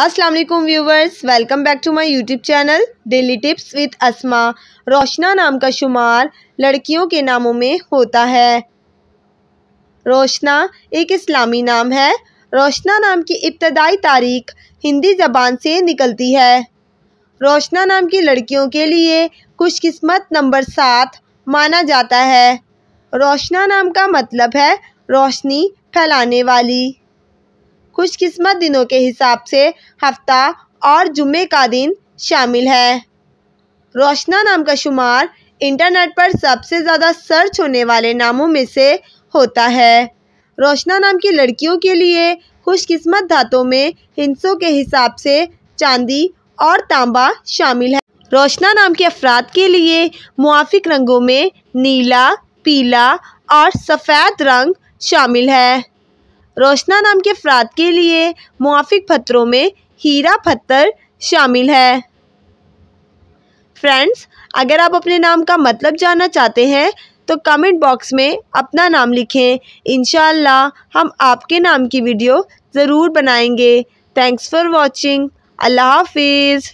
अस्सलाम वालेकुम viewers welcome back to my YouTube channel daily tips with Asma Roshna नाम का शुमार लड़कियों के नामों में होता है रोशना एक इस्लामी नाम है रोशना नाम की इब्तदाई तारीख हिंदी ज़बान से निकलती है रोशना नाम की लड़कियों के लिए खुशकस्मत नंबर सात माना जाता है रोशना नाम का मतलब है रोशनी फैलाने वाली खुशकिस्मत दिनों के हिसाब से हफ्ता और जुम्मे का दिन शामिल है रोशना नाम का शुमार इंटरनेट पर सबसे ज़्यादा सर्च होने वाले नामों में से होता है रोशना नाम की लड़कियों के लिए खुशकिस्मत धातों में हिंसों के हिसाब से चांदी और तांबा शामिल है रोशना नाम के अफराद के लिए मुआफिक रंगों में नीला पीला और सफ़ेद रंग शामिल है रोशना नाम के अफराद के लिए मुआफिक पत्थरों में हीरा पत्थर शामिल है फ्रेंड्स अगर आप अपने नाम का मतलब जानना चाहते हैं तो कमेंट बॉक्स में अपना नाम लिखें इन हम आपके नाम की वीडियो ज़रूर बनाएंगे थैंक्स फॉर वॉचिंग अल्लाह हाफिज़